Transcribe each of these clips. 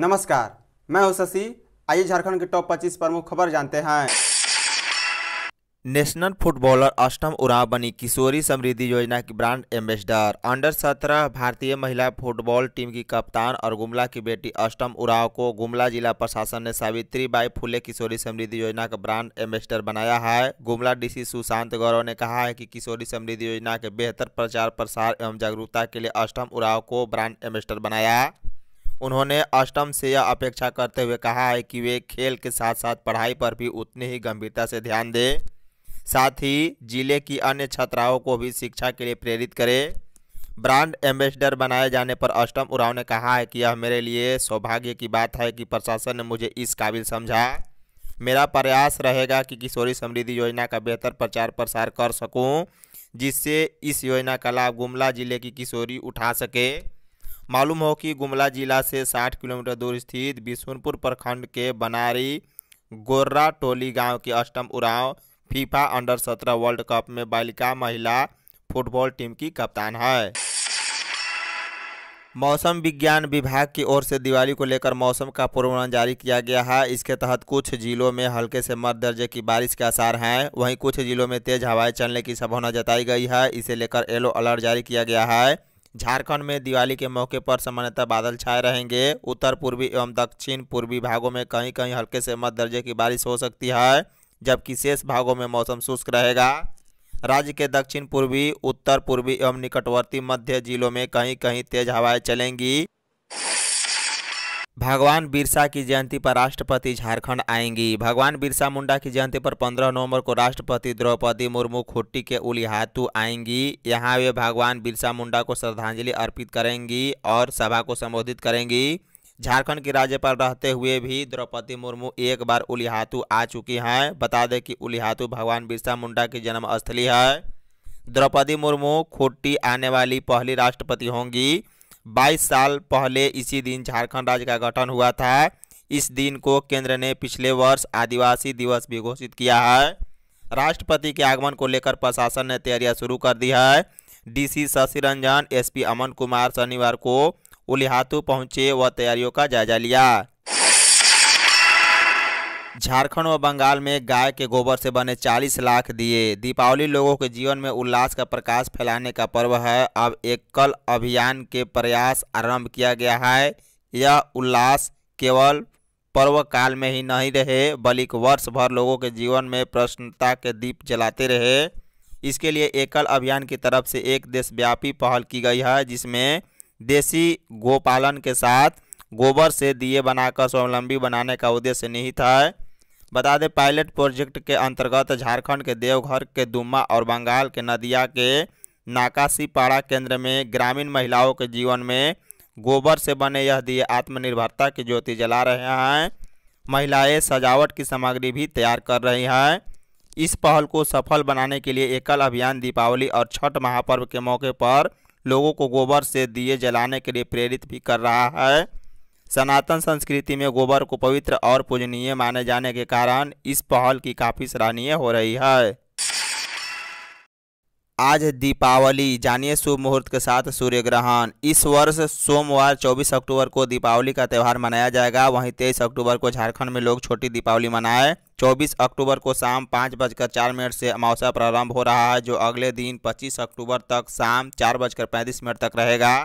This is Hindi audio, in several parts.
नमस्कार मैं हूं शशि आइए झारखंड के टॉप 25 प्रमुख खबर जानते हैं नेशनल फुटबॉलर अष्टम उराव बनी किशोरी समृद्धि योजना की ब्रांड एम्बेसडर अंडर सत्रह भारतीय महिला फुटबॉल टीम की कप्तान और गुमला की बेटी अष्टम उराव को गुमला जिला प्रशासन ने सावित्री बाई फुले किशोरी समृद्धि योजना का ब्रांड एम्बेसडर बनाया है गुमला डीसी सुशांत गौरव ने कहा है कि किशोरी समृद्धि योजना के बेहतर प्रचार प्रसार एवं जागरूकता के लिए अष्टम उराव को ब्रांड एम्बेसडर बनाया उन्होंने अष्टम से यह अपेक्षा करते हुए कहा है कि वे खेल के साथ साथ पढ़ाई पर भी उतनी ही गंभीरता से ध्यान दें साथ ही जिले की अन्य छात्राओं को भी शिक्षा के लिए प्रेरित करें ब्रांड एम्बेसडर बनाए जाने पर अष्टम उराव ने कहा है कि यह मेरे लिए सौभाग्य की बात है कि प्रशासन ने मुझे इस काबिल समझा मेरा प्रयास रहेगा कि किशोरी समृद्धि योजना का बेहतर प्रचार प्रसार कर सकूं जिससे इस योजना का लाभ गुमला जिले की किशोरी उठा सके मालूम हो कि गुमला जिला से 60 किलोमीटर दूर स्थित बिशुनपुर प्रखंड के बनारी गोर्रा टोली गांव के अष्टम उड़ाव फीफा अंडर सत्रह वर्ल्ड कप में बालिका महिला फुटबॉल टीम की कप्तान है मौसम विज्ञान विभाग की ओर से दिवाली को लेकर मौसम का पूर्वानुमान जारी किया गया है इसके तहत कुछ जिलों में हल्के से मध्य दर्जे की बारिश के आसार हैं वहीं कुछ जिलों में तेज हवाएं चलने की संभावना जताई गई है इसे लेकर येलो अलर्ट जारी किया गया है झारखंड में दिवाली के मौके पर सामान्यतः बादल छाए रहेंगे उत्तर पूर्वी एवं दक्षिण पूर्वी भागों में कहीं कहीं हल्के से मध्य दर्जे की बारिश हो सकती है जबकि शेष भागों में मौसम शुष्क रहेगा राज्य के दक्षिण पूर्वी उत्तर पूर्वी एवं निकटवर्ती मध्य जिलों में कहीं कहीं तेज हवाएं चलेंगी भगवान बिरसा की जयंती पर राष्ट्रपति झारखंड आएंगी भगवान बिरसा मुंडा की जयंती पर 15 नवंबर को राष्ट्रपति द्रौपदी मुर्मू खुट्टी के उलिहातू आएंगी यहां वे भगवान बिरसा मुंडा को श्रद्धांजलि अर्पित करेंगी और सभा को संबोधित करेंगी झारखंड की राज्यपाल रहते हुए भी द्रौपदी मुर्मू एक बार उलिहातू आ चुकी हैं बता दें कि उलिहातू भगवान बिरसा मुंडा की जन्मस्थली है द्रौपदी मुर्मू खुट्टी आने वाली पहली राष्ट्रपति होंगी 22 साल पहले इसी दिन झारखंड राज्य का गठन हुआ था इस दिन को केंद्र ने पिछले वर्ष आदिवासी दिवस भी घोषित किया है राष्ट्रपति के आगमन को लेकर प्रशासन ने तैयारियां शुरू कर दी है डीसी शशि रंजन एसपी अमन कुमार शनिवार को उलिहातू पहुंचे व तैयारियों का जायजा लिया झारखंड व बंगाल में गाय के गोबर से बने 40 लाख दिए दीपावली लोगों के जीवन में उल्लास का प्रकाश फैलाने का पर्व है अब एक अभियान के प्रयास आरंभ किया गया है यह उल्लास केवल पर्व काल में ही नहीं रहे बल्कि वर्ष भर लोगों के जीवन में प्रसन्नता के दीप जलाते रहे इसके लिए एकल अभियान की तरफ से एक देशव्यापी पहल की गई है जिसमें देसी गोपालन के साथ गोबर से दिए बनाकर स्वावलंबी बनाने का उद्देश्य निहित है बता दें पायलट प्रोजेक्ट के अंतर्गत झारखंड के देवघर के दुम्मा और बंगाल के नदिया के नाकासीपाड़ा केंद्र में ग्रामीण महिलाओं के जीवन में गोबर से बने यह दिए आत्मनिर्भरता की ज्योति जला रहे हैं महिलाएं सजावट की सामग्री भी तैयार कर रही हैं इस पहल को सफल बनाने के लिए एकल अभियान दीपावली और छठ महापर्व के मौके पर लोगों को गोबर से दिए जलाने के लिए प्रेरित भी कर रहा है सनातन संस्कृति में गोबर को पवित्र और पूजनीय माने जाने के कारण इस पहल की काफ़ी सराहनीय हो रही है आज दीपावली जानिए शुभ मुहूर्त के साथ सूर्य ग्रहण इस वर्ष सोमवार 24 अक्टूबर को दीपावली का त्यौहार मनाया जाएगा वहीं 23 अक्टूबर को झारखंड में लोग छोटी दीपावली मनाए 24 अक्टूबर को शाम पाँच बजकर चार मिनट से अमावस्या प्रारंभ हो रहा है जो अगले दिन 25 अक्टूबर तक शाम चार बजकर पैंतीस मिनट तक रहेगा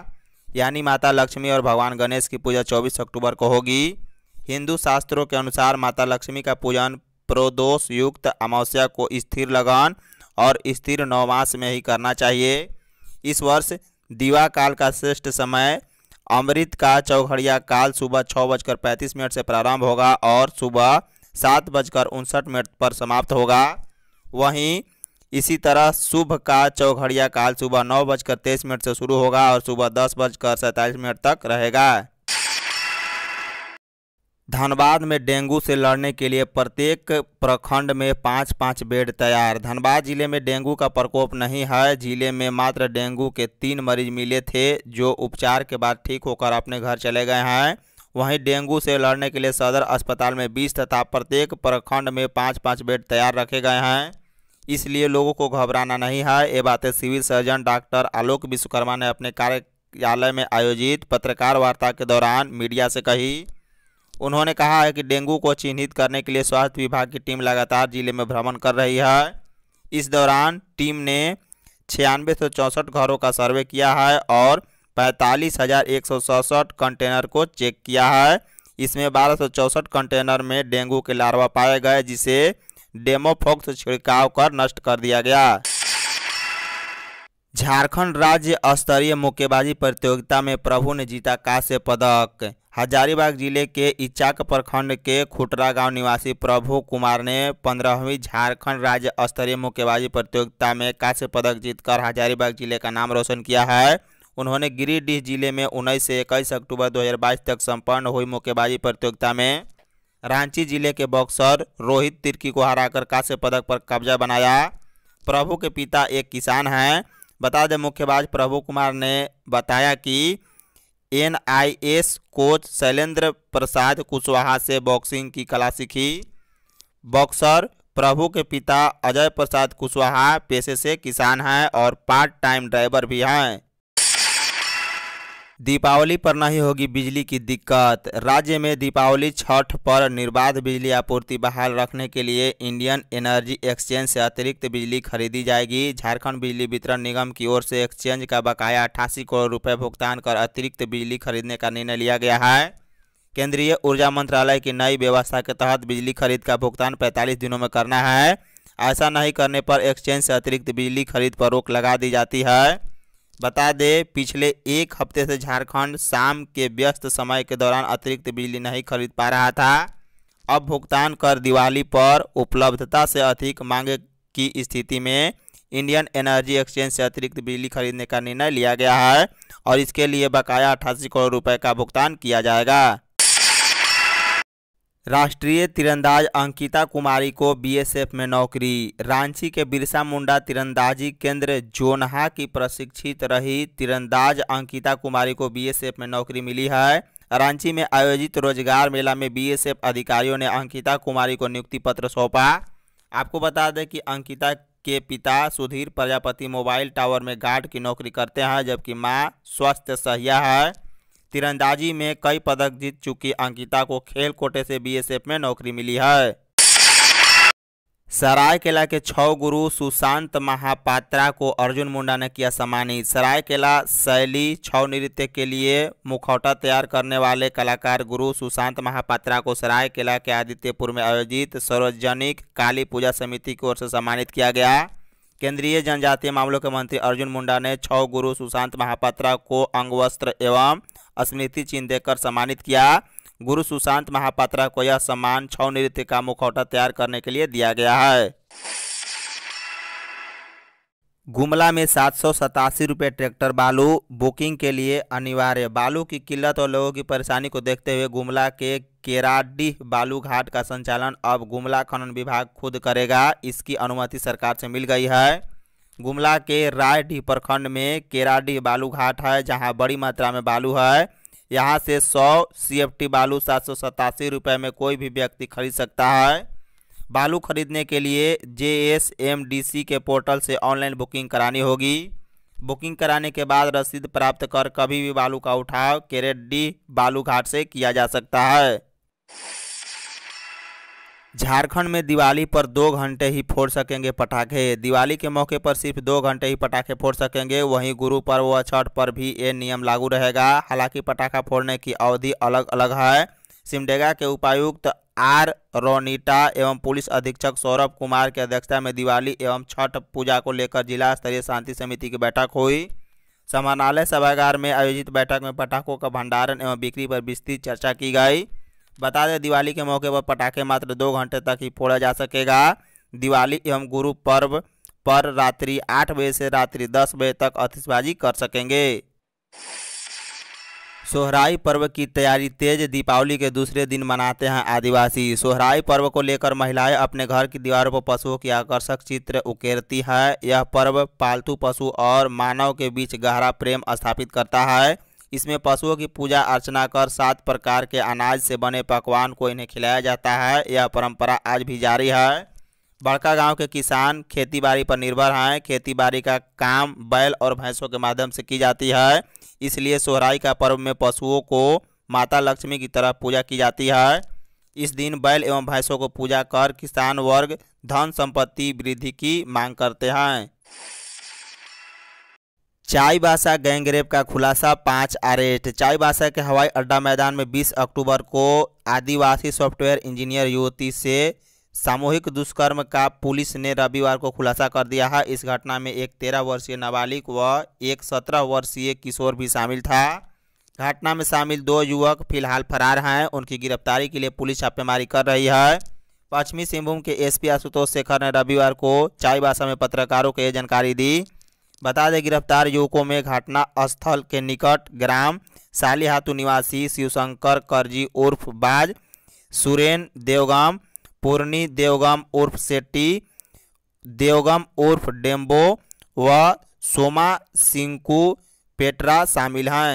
यानी माता लक्ष्मी और भगवान गणेश की पूजा 24 अक्टूबर को होगी हिंदू शास्त्रों के अनुसार माता लक्ष्मी का पूजन प्रोदोष युक्त अमावस्या को स्थिर लगन और स्थिर नवमास में ही करना चाहिए इस वर्ष दीवा काल का श्रेष्ठ समय अमृत का चौघड़िया काल सुबह छः बजकर पैंतीस मिनट से प्रारंभ होगा और सुबह सात बजकर उनसठ मिनट पर समाप्त होगा वहीं इसी तरह शुभ का चौघड़िया काल सुबह नौ बजकर तेईस मिनट से शुरू होगा और सुबह दस बजकर सैंतालीस मिनट तक रहेगा धनबाद में डेंगू से लड़ने के लिए प्रत्येक प्रखंड में पाँच पाँच बेड तैयार धनबाद जिले में डेंगू का प्रकोप नहीं है जिले में मात्र डेंगू के तीन मरीज मिले थे जो उपचार के बाद ठीक होकर अपने घर चले गए हैं वहीं डेंगू से लड़ने के लिए सदर अस्पताल में 20 तथा प्रत्येक प्रखंड में पाँच पाँच बेड तैयार रखे गए हैं इसलिए लोगों को घबराना नहीं है ये बातें civil surgeon doctor Alok Vishwakarma ने अपने कार्यालय में आयोजित पत्रकार वार्ता के दौरान मीडिया से कही उन्होंने कहा है कि डेंगू को चिन्हित करने के लिए स्वास्थ्य विभाग की टीम लगातार जिले में भ्रमण कर रही है इस दौरान टीम ने छियानवे सौ चौंसठ घरों का सर्वे किया है और पैंतालीस हज़ार एक सौ सड़सठ कंटेनर को चेक किया है इसमें बारह सौ चौंसठ कंटेनर में डेंगू के लार्वा पाए गए जिसे डेमोफोक्स छिड़काव कर नष्ट कर दिया गया झारखंड राज्य स्तरीय मुक्केबाजी प्रतियोगिता में प्रभु ने जीता कांस्य पदक हजारीबाग जिले के इचाक प्रखंड के खुटरा गांव निवासी प्रभु कुमार ने पंद्रहवीं झारखंड राज्य स्तरीय मुक्केबाजी प्रतियोगिता में कांस्य पदक जीतकर हजारीबाग जिले का नाम रोशन किया है उन्होंने गिरिडीह जिले में उन्नीस से इक्कीस अक्टूबर 2022 तक संपन्न हुई मुक्केबाजी प्रतियोगिता में रांची जिले के बॉक्सर रोहित तिर्की को हराकर कांस्य पदक पर कब्जा बनाया प्रभु के पिता एक किसान हैं बता दें मुख्यबाज प्रभु कुमार ने बताया कि एनआईएस कोच शैलेंद्र प्रसाद कुशवाहा से बॉक्सिंग की कला सीखी बॉक्सर प्रभु के पिता अजय प्रसाद कुशवाहा पेशे से किसान हैं और पार्ट टाइम ड्राइवर भी हैं दीपावली पर नहीं होगी बिजली की दिक्कत राज्य में दीपावली छठ पर निर्बाध बिजली आपूर्ति बहाल रखने के लिए इंडियन एनर्जी एक्सचेंज से अतिरिक्त बिजली खरीदी जाएगी झारखंड बिजली वितरण निगम की ओर से एक्सचेंज का बकाया अट्ठासी करोड़ रुपए भुगतान कर अतिरिक्त बिजली खरीदने का निर्णय लिया गया है केंद्रीय ऊर्जा मंत्रालय की नई व्यवस्था के तहत बिजली खरीद का भुगतान पैंतालीस दिनों में करना है ऐसा नहीं करने पर एक्सचेंज से अतिरिक्त बिजली खरीद पर रोक लगा दी जाती है बता दे पिछले एक हफ्ते से झारखंड शाम के व्यस्त समय के दौरान अतिरिक्त बिजली नहीं खरीद पा रहा था अब भुगतान कर दिवाली पर उपलब्धता से अधिक मांग की स्थिति में इंडियन एनर्जी एक्सचेंज से अतिरिक्त बिजली खरीदने का निर्णय लिया गया है और इसके लिए बकाया अठासी करोड़ रुपये का भुगतान किया जाएगा राष्ट्रीय तीरंदाज अंकिता कुमारी को बीएसएफ में नौकरी रांची के बिरसा मुंडा तीरंदाजी केंद्र जोनहा की प्रशिक्षित रही तीरंदाज अंकिता कुमारी को बीएसएफ में नौकरी मिली है रांची में आयोजित रोजगार मेला में बीएसएफ अधिकारियों ने अंकिता कुमारी को नियुक्ति पत्र सौंपा आपको बता दें कि अंकिता के पिता सुधीर प्रजापति मोबाइल टावर में गार्ड की नौकरी करते हैं जबकि माँ स्वास्थ्य सहिया है तीरंदाजी में कई पदक जीत चुकी अंकिता को खेल कोटे से बीएसएफ में नौकरी मिली है सरायकेला के छौ गुरु सुशांत महापात्रा को अर्जुन मुंडा ने किया सम्मानित सरायकेला शैली छव नृत्य के लिए मुखौटा तैयार करने वाले कलाकार गुरु सुशांत महापात्रा को सरायकेला के आदित्यपुर में आयोजित सार्वजनिक काली पूजा समिति की ओर से सम्मानित किया गया केंद्रीय जनजातीय मामलों के मंत्री अर्जुन मुंडा ने छ गुरु सुशांत महापात्रा को अंगवस्त्र एवं स्मृति चिन्ह देकर सम्मानित किया गुरु सुशांत महापात्रा को यह सम्मान छव नृत्य का मुखौटा तैयार करने के लिए दिया गया है गुमला में सात सौ सतासी रुपये ट्रैक्टर बालू बुकिंग के लिए अनिवार्य बालू की किल्लत और लोगों की परेशानी को देखते हुए गुमला के केराडीह बालू घाट का संचालन अब गुमला खनन विभाग खुद करेगा इसकी अनुमति सरकार से मिल गई है गुमला के रायडीह प्रखंड में केराडीह बालू घाट है जहां बड़ी मात्रा में बालू है यहां से 100 सी बालू सात सौ सतासी रुपये में कोई भी व्यक्ति खरीद सकता है बालू खरीदने के लिए जे के पोर्टल से ऑनलाइन बुकिंग करानी होगी बुकिंग कराने के बाद रसीद प्राप्त कर कभी भी बालू का उठाव केरेडी बालू घाट से किया जा सकता है झारखंड में दिवाली पर दो घंटे ही फोड़ सकेंगे पटाखे दिवाली के मौके पर सिर्फ दो घंटे ही पटाखे फोड़ सकेंगे वहीं गुरु पर्व व छठ पर भी ये नियम लागू रहेगा हालांकि पटाखा फोड़ने की अवधि अलग अलग है सिमडेगा के उपायुक्त आर रोनीटा एवं पुलिस अधीक्षक सौरभ कुमार की अध्यक्षता में दिवाली एवं छठ पूजा को लेकर जिला स्तरीय शांति समिति की बैठक हुई समानालय सभागार में आयोजित बैठक में पटाखों का भंडारण एवं बिक्री पर विस्तृत चर्चा की गई बता दें दिवाली के मौके पर पटाखे मात्र दो घंटे तक ही फोड़ा जा सकेगा दिवाली एवं गुरु पर्व पर रात्रि आठ बजे से रात्रि दस बजे तक आतिशबाजी कर सकेंगे सोहराई पर्व की तैयारी तेज दीपावली के दूसरे दिन मनाते हैं आदिवासी सोहराई पर्व को लेकर महिलाएं अपने घर की दीवारों पर पशुओं की आकर्षक चित्र उकेरती हैं यह पर्व पालतू पशु और मानव के बीच गहरा प्रेम स्थापित करता है इसमें पशुओं की पूजा अर्चना कर सात प्रकार के अनाज से बने पकवान को इन्हें खिलाया जाता है यह परंपरा आज भी जारी है बड़का गांव के किसान खेतीबाड़ी पर निर्भर हैं खेतीबाड़ी का काम बैल और भैंसों के माध्यम से की जाती है इसलिए सोहराई का पर्व में पशुओं को माता लक्ष्मी की तरह पूजा की जाती है इस दिन बैल एवं भैंसों को पूजा कर किसान वर्ग धन संपत्ति वृद्धि की मांग करते हैं चाईबासा गैंगरेप का खुलासा पाँच अरेस्ट चाईबासा के हवाई अड्डा मैदान में 20 अक्टूबर को आदिवासी सॉफ्टवेयर इंजीनियर युवती से सामूहिक दुष्कर्म का पुलिस ने रविवार को खुलासा कर दिया है इस घटना में एक तेरह वर्षीय नाबालिग व एक सत्रह वर्षीय किशोर भी शामिल था घटना में शामिल दो युवक फिलहाल फरार हैं उनकी गिरफ्तारी के लिए पुलिस छापेमारी कर रही है पश्चिमी सिंहभूम के एस आशुतोष शेखर ने रविवार को चाईबासा में पत्रकारों को ये जानकारी दी बता दें गिरफ्तार युवकों में घटना स्थल के निकट ग्राम सालीहातु निवासी शिवशंकर करजी उर्फ बाज सुरेन देवगाम पूर्णी देवगाम उर्फ सेट्टी देवगम उर्फ डेम्बो व सोमा सिंकू पेट्रा शामिल हैं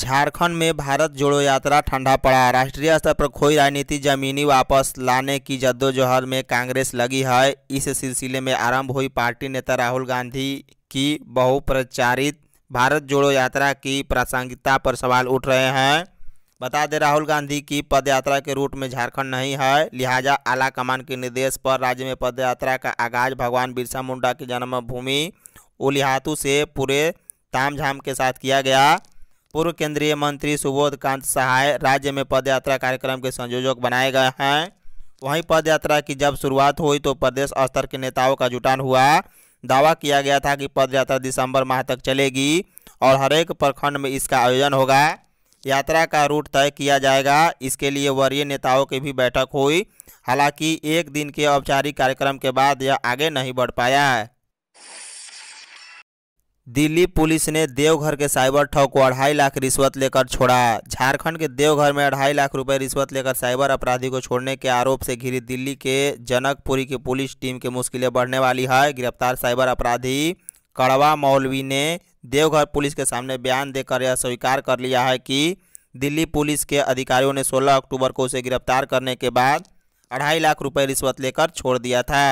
झारखंड में भारत जोड़ो यात्रा ठंडा पड़ा राष्ट्रीय स्तर पर खोई राजनीति जमीनी वापस लाने की जद्दोजहद में कांग्रेस लगी है इस सिलसिले में आरंभ हुई पार्टी नेता राहुल गांधी की बहुप्रचारित भारत जोड़ो यात्रा की प्रासंगिकता पर सवाल उठ रहे हैं बता दें राहुल गांधी की पदयात्रा के रूट में झारखंड नहीं है लिहाजा आला कमान के निर्देश पर राज्य में पदयात्रा का आगाज भगवान बिरसा मुंडा की जन्मभूमि उलिहातू से पूरे तामझाम के साथ किया गया पूर्व केंद्रीय मंत्री सुबोध कांत सहाय राज्य में पदयात्रा कार्यक्रम के संयोजक बनाए गए हैं वहीं पदयात्रा की जब शुरुआत हुई तो प्रदेश स्तर के नेताओं का जुटान हुआ दावा किया गया था कि पदयात्रा दिसंबर माह तक चलेगी और हरेक प्रखंड में इसका आयोजन होगा यात्रा का रूट तय किया जाएगा इसके लिए वरीय नेताओं की भी बैठक हुई हालांकि एक दिन के औपचारिक कार्यक्रम के बाद यह आगे नहीं बढ़ पाया है दिल्ली पुलिस ने देवघर के साइबर ठग को अढ़ाई लाख रिश्वत लेकर छोड़ा झारखंड के देवघर में अढ़ाई लाख रुपए रिश्वत लेकर साइबर अपराधी को छोड़ने के आरोप से घिरी दिल्ली के जनकपुरी की पुलिस टीम की मुश्किलें बढ़ने वाली है गिरफ्तार साइबर अपराधी कड़वा मौलवी ने देवघर पुलिस के सामने बयान देकर यह स्वीकार कर लिया है कि दिल्ली पुलिस के अधिकारियों ने सोलह अक्टूबर को उसे गिरफ्तार करने के बाद अढ़ाई लाख रुपये रिश्वत लेकर छोड़ दिया था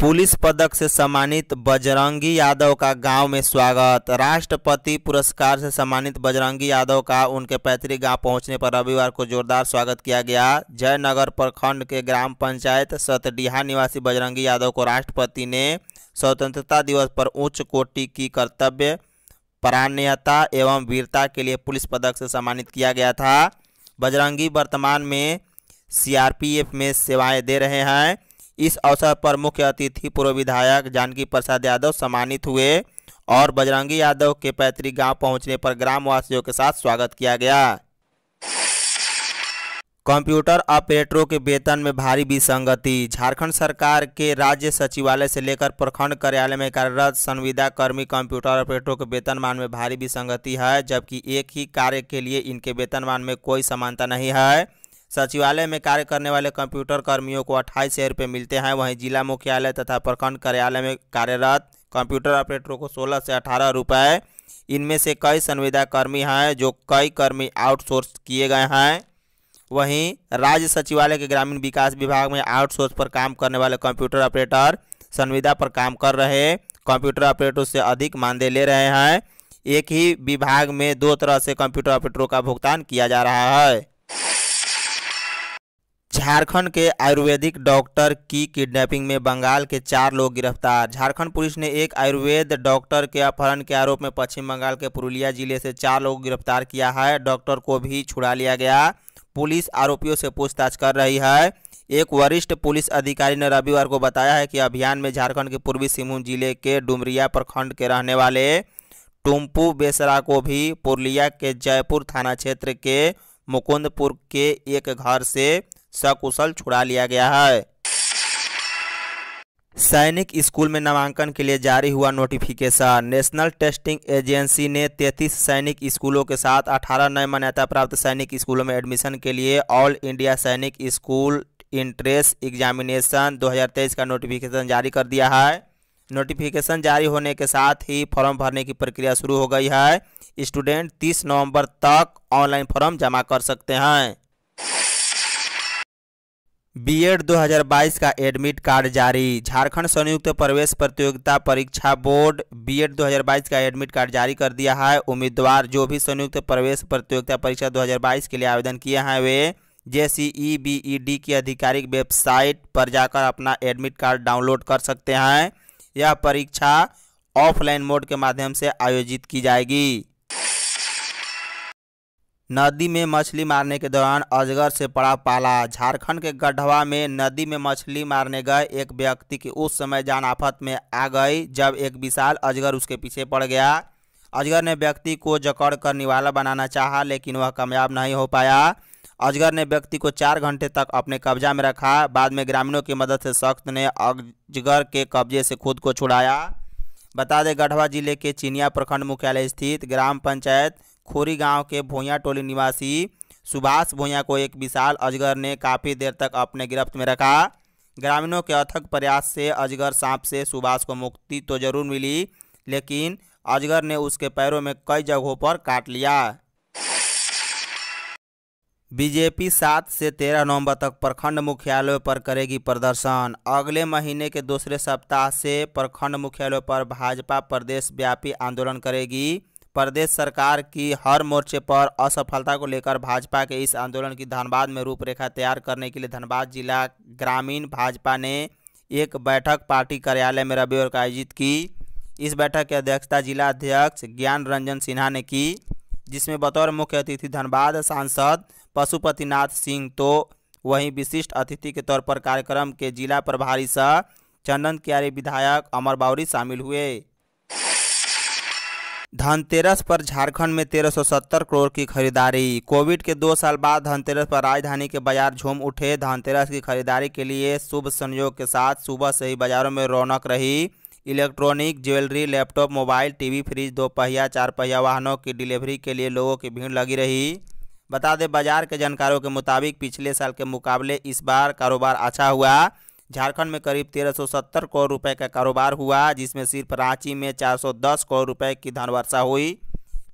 पुलिस पदक से सम्मानित बजरंगी यादव का गांव में स्वागत राष्ट्रपति पुरस्कार से सम्मानित बजरंगी यादव का उनके पैतृक गांव पहुंचने पर रविवार को जोरदार स्वागत किया गया जयनगर प्रखंड के ग्राम पंचायत सतडीहा निवासी बजरंगी यादव को राष्ट्रपति ने स्वतंत्रता दिवस पर उच्च कोटि की कर्तव्य परायणता एवं वीरता के लिए पुलिस पदक से सम्मानित किया गया था बजरंगी वर्तमान में सी में सेवाएँ दे रहे हैं इस अवसर पर मुख्य अतिथि पूर्व विधायक जानकी प्रसाद यादव सम्मानित हुए और बजरंगी यादव के पैतृक गांव पहुंचने पर ग्रामवासियों के साथ स्वागत किया गया कंप्यूटर ऑपरेटरों के वेतन में भारी विसंगति झारखंड सरकार के राज्य सचिवालय से लेकर प्रखंड कार्यालय में कार्यरत संविदा कर्मी कंप्यूटर ऑपरेटरों के वेतनमान में भारी विसंगति है जबकि एक ही कार्य के लिए इनके वेतनमान में कोई समानता नहीं है सचिवालय में कार्य करने वाले कंप्यूटर कर्मियों को अट्ठाईस हज़ार रुपये मिलते हैं वहीं जिला मुख्यालय तथा प्रखंड कार्यालय में कार्यरत कंप्यूटर ऑपरेटरों को सोलह से अठारह रुपये इनमें से कई संविदा कर्मी हैं जो कई कर्मी आउटसोर्स किए गए हैं वहीं राज्य सचिवालय के ग्रामीण विकास विभाग में आउटसोर्स पर काम करने वाले कंप्यूटर ऑपरेटर संविदा पर काम कर रहे कंप्यूटर ऑपरेटरों से अधिक मानदेय ले रहे हैं एक ही विभाग में दो तरह से कंप्यूटर ऑपरेटरों का भुगतान किया जा रहा है झारखंड के आयुर्वेदिक डॉक्टर की किडनैपिंग में बंगाल के चार लोग गिरफ्तार झारखंड पुलिस ने एक आयुर्वेद डॉक्टर के अपहरण के आरोप में पश्चिम बंगाल के पुरुलिया जिले से चार लोग गिरफ्तार किया है डॉक्टर को भी छुड़ा लिया गया पुलिस आरोपियों से पूछताछ कर रही है एक वरिष्ठ पुलिस अधिकारी ने रविवार को बताया है कि अभियान में झारखंड के पूर्वी सिंहभूम जिले के डुमरिया प्रखंड के रहने वाले टुम्पू बेसरा को भी पुरुलिया के जयपुर थाना क्षेत्र के मुकुंदपुर के एक घर से सकुशल छुड़ा लिया गया है सैनिक स्कूल में नामांकन के लिए जारी हुआ नोटिफिकेशन नेशनल टेस्टिंग एजेंसी ने 33 सैनिक स्कूलों के साथ 18 नए मान्यता प्राप्त सैनिक स्कूलों में एडमिशन के लिए all India Sainik school entrance examination 2023 का नोटिफिकेशन जारी कर दिया है नोटिफिकेशन जारी होने के साथ ही फॉर्म भरने की प्रक्रिया शुरू हो गई है स्टूडेंट तीस नवम्बर तक ऑनलाइन फॉर्म जमा कर सकते हैं बीएड 2022 का एडमिट कार्ड जारी झारखंड संयुक्त प्रवेश प्रतियोगिता परीक्षा बोर्ड बीएड 2022 का एडमिट कार्ड जारी कर दिया है उम्मीदवार जो भी संयुक्त प्रवेश प्रतियोगिता परीक्षा 2022 के लिए आवेदन किए हैं वे जे सी ई बी ई डी की आधिकारिक वेबसाइट पर जाकर अपना एडमिट कार्ड डाउनलोड कर सकते हैं यह परीक्षा ऑफलाइन मोड के माध्यम से आयोजित की जाएगी नदी में मछली मारने के दौरान अजगर से पड़ा पाला झारखंड के गढ़वा में नदी में मछली मारने गए एक व्यक्ति की उस समय जान आफत में आ गई जब एक विशाल अजगर उसके पीछे पड़ गया अजगर ने व्यक्ति को जकड़ कर निवाला बनाना चाहा लेकिन वह कामयाब नहीं हो पाया अजगर ने व्यक्ति को चार घंटे तक अपने कब्जा में रखा बाद में ग्रामीणों की मदद से सख्त ने अजगर के कब्जे से खुद को छुड़ाया बता दें गढ़वा जिले के चिनिया प्रखंड मुख्यालय स्थित ग्राम पंचायत खोरी गांव के भोया टोली निवासी सुभाष भोया को एक विशाल अजगर ने काफ़ी देर तक अपने गिरफ्त में रखा ग्रामीणों के अथक प्रयास से अजगर सांप से सुभाष को मुक्ति तो जरूर मिली लेकिन अजगर ने उसके पैरों में कई जगहों पर काट लिया बीजेपी सात से तेरह नवंबर तक प्रखंड मुख्यालय पर करेगी प्रदर्शन अगले महीने के दूसरे सप्ताह से प्रखंड मुख्यालय पर भाजपा प्रदेश व्यापी आंदोलन करेगी प्रदेश सरकार की हर मोर्चे पर असफलता को लेकर भाजपा के इस आंदोलन की धनबाद में रूपरेखा तैयार करने के लिए धनबाद जिला ग्रामीण भाजपा ने एक बैठक पार्टी कार्यालय में रविवार को आयोजित की इस बैठक की अध्यक्षता जिला अध्यक्ष ज्ञान रंजन सिन्हा ने की जिसमें बतौर मुख्य अतिथि धनबाद सांसद पशुपतिनाथ सिंह तो वहीं विशिष्ट अतिथि के तौर पर कार्यक्रम के जिला प्रभारी सह चंदन क्यारी विधायक अमर बावरी शामिल हुए धनतेरस पर झारखंड में 1370 करोड़ की खरीदारी कोविड के दो साल बाद धनतेरस पर राजधानी के बाजार झूम उठे धनतेरस की खरीदारी के लिए शुभ संयोग के साथ सुबह से ही बाजारों में रौनक रही electronic jewellery laptop mobile TV fridge दो पहिया चार पहिया वाहनों की डिलीवरी के लिए लोगों की भीड़ लगी रही बता दें बाजार के जानकारों के मुताबिक पिछले साल के मुकाबले इस बार कारोबार अच्छा हुआ झारखंड में करीब 1370 करोड़ रुपए का कारोबार हुआ जिसमें सिर्फ रांची में 410 करोड़ रुपए की धन वर्षा हुई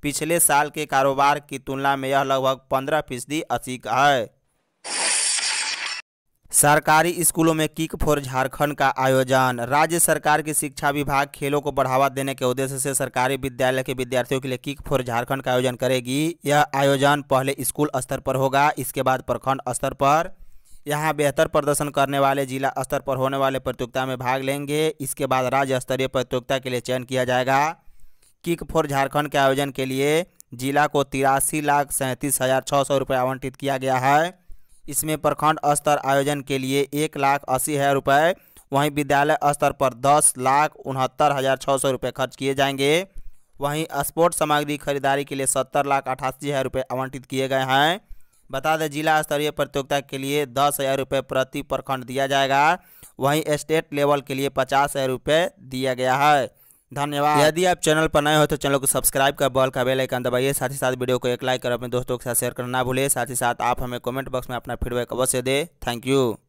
पिछले साल के कारोबार की तुलना में यह लगभग 15 फीसदी अधिक है सरकारी स्कूलों में किक फॉर झारखंड का आयोजन राज्य सरकार की शिक्षा विभाग खेलों को बढ़ावा देने के उद्देश्य से सरकारी विद्यालय के विद्यार्थियों के लिए किक फॉर झारखंड का आयोजन करेगी यह आयोजन पहले स्कूल स्तर पर होगा इसके बाद प्रखंड स्तर पर यहाँ बेहतर प्रदर्शन करने वाले जिला स्तर पर होने वाले प्रतियोगिता में भाग लेंगे इसके बाद राज्य स्तरीय प्रतियोगिता के लिए चयन किया जाएगा किक फॉर झारखंड के आयोजन के लिए जिला को तिरासी लाख सैंतीस हज़ार छः सौ रुपये आवंटित किया गया है इसमें प्रखंड स्तर आयोजन के लिए एक लाख अस्सी हज़ार रुपये वहीं विद्यालय स्तर पर दस लाख उनहत्तर हज़ार छः सौ रुपये खर्च किए जाएंगे वहीं स्पोर्ट्स सामग्री खरीदारी के लिए सत्तर लाख अठासी हज़ार रुपये आवंटित किए गए हैं बता दें जिला स्तरीय प्रतियोगिता के लिए दस हज़ार रुपये प्रति प्रखंड दिया जाएगा वहीं स्टेट लेवल के लिए पचास हज़ार रुपये दिया गया है धन्यवाद यदि आप चैनल पर नए हो तो चैनल को सब्सक्राइब कर बॉल का बेल आइकन दबाइए साथ ही साथ वीडियो को एक लाइक कर अपने दोस्तों के साथ शेयर करना ना भूलें साथ ही साथ आप हमें कमेंट बॉक्स में अपना फीडबैक अवश्य दें थैंक यू